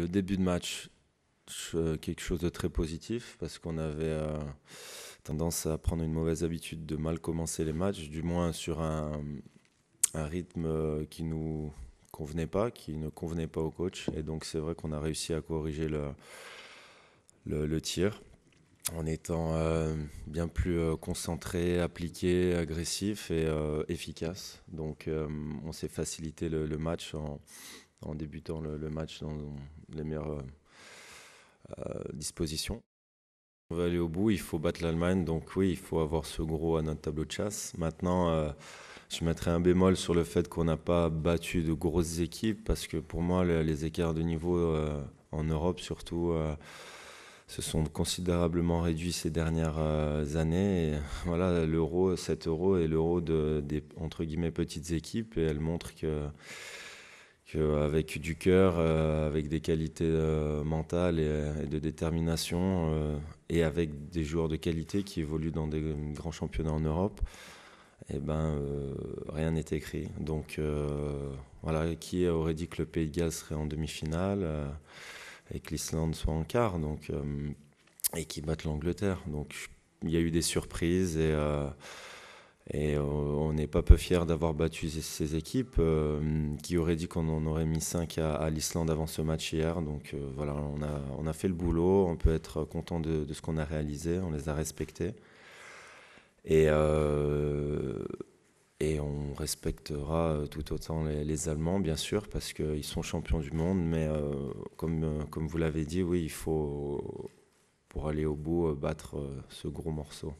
Le début de match, euh, quelque chose de très positif parce qu'on avait euh, tendance à prendre une mauvaise habitude de mal commencer les matchs, du moins sur un, rythme euh, qui nous convenait pas, qui ne convenait pas au coach. Et donc c'est vrai qu'on a réussi à corriger le, tir en étant bien plus concentré, appliqué, agressif et efficace. Donc on s'est facilité le, le match en en débutant le, match dans les meilleures euh, dispositions. On va aller au bout, il faut battre l'Allemagne, donc oui, il faut avoir ce gros à notre tableau de chasse. Maintenant, euh, je mettrai un bémol sur le fait qu'on n'a pas battu de grosses équipes, parce que pour moi, les, écarts de niveau euh, en Europe, surtout, se sont considérablement réduits ces dernières années. voilà, l'euro, cet euro est l'euro de, des entre guillemets petites équipes et elle montre que avec du cœur, euh, avec des qualités euh, mentales et, de détermination, euh, et avec des joueurs de qualité qui évoluent dans des grands championnats en Europe, eh ben, rien n'est écrit. Donc voilà, qui aurait dit que le Pays de Galles serait en demi-finale et que l'Islande soit en quart donc, et qu'ils battent l'Angleterre. Donc il y a eu des surprises et et euh, on n'est pas peu fiers d'avoir battu ces équipes. Euh, qui auraient dit qu'on en aurait mis 5 à, l'Islande avant ce match hier. Donc euh, voilà, on a, fait le boulot. On peut être content de, ce qu'on a réalisé. On les a respectés. Et, on respectera tout autant les, Allemands, bien sûr, parce qu'ils sont champions du monde. Mais comme, comme vous l'avez dit, oui, il faut, pour aller au bout, battre ce gros morceau.